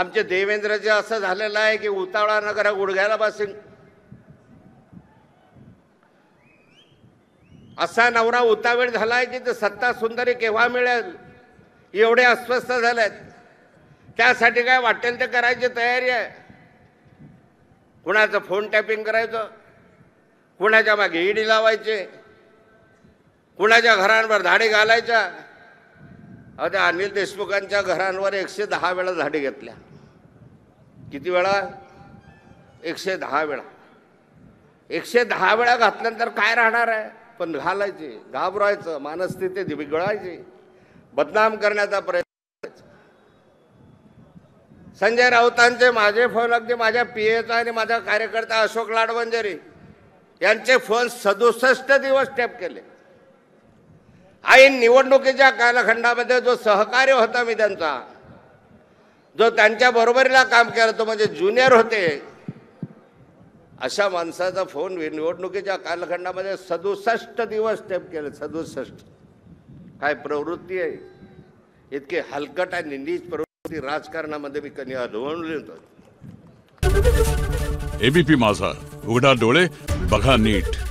आमचे देवेंद्रजे असं झालेलं आहे की उतावळा नगर गुडघ्याला बसेन असा नवरा उतावीळ झालाय की ते सत्ता सुंदरी केव्हा मिळेल एवढे अस्वस्थ झालेत त्यासाठी काय वाटेल ते करायची तयारी आहे कुणाचं फोन टॅपिंग करायचं कुणाच्या मागे ईडी लावायचे कुणाच्या घरांवर धाडी घालायच्या अहो त्या अनिल देशमुखांच्या घरांवर एकशे दहा वेळा झाडे घेतल्या किती वेळा एकशे दहा वेळा एकशे दहा वेळा घातल्यानंतर काय राहणार आहे पण घालायचे घाबरायचं मानस्थिती बिघडायची बदनाम करण्याचा प्रयत्न संजय राऊतांचे माझे फोन अगदी माझ्या पी एचा आणि माझा कार्यकर्ता अशोक लाडवंजरी यांचे फोन सदुसष्ट दिवस टॅप केले आई निवडणुकीच्या कालखंडामध्ये जो सहकार्य होता मी त्यांचा जो त्यांच्या बरोबरीला काम केलं तो म्हणजे ज्युनियर होते अशा माणसाचा फोन निवडणुकीच्या कालखंडामध्ये सदुसष्ट दिवस टेप केले सदुसष्ट काय प्रवृत्ती आहे इतकी हलकट आणि नीच प्रवृत्ती राजकारणामध्ये मी कधी ए होतो एबीपी माझा उघडा डोळे बघा नीट